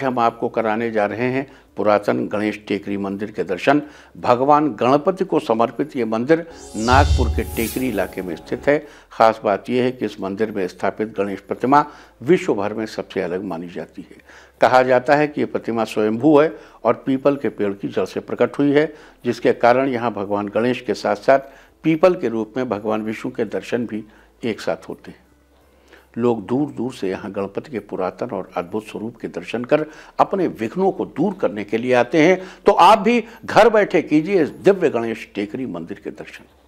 आज हम आपको कराने जा रहे हैं पुरातन गणेश टेकरी मंदिर के दर्शन भगवान गणपति को समर्पित ये मंदिर नागपुर के टेकरी इलाके में स्थित है खास बात यह है कि इस मंदिर में स्थापित गणेश प्रतिमा विश्व भर में सबसे अलग मानी जाती है कहा जाता है कि ये प्रतिमा स्वयंभू है और पीपल के पेड़ की जड़ से प्रकट हुई है जिसके कारण यहाँ भगवान गणेश के साथ साथ पीपल के रूप में भगवान विष्णु के दर्शन भी एक साथ होते हैं लोग दूर दूर से यहाँ गणपति के पुरातन और अद्भुत स्वरूप के दर्शन कर अपने विघ्नों को दूर करने के लिए आते हैं तो आप भी घर बैठे कीजिए इस दिव्य गणेश टेकरी मंदिर के दर्शन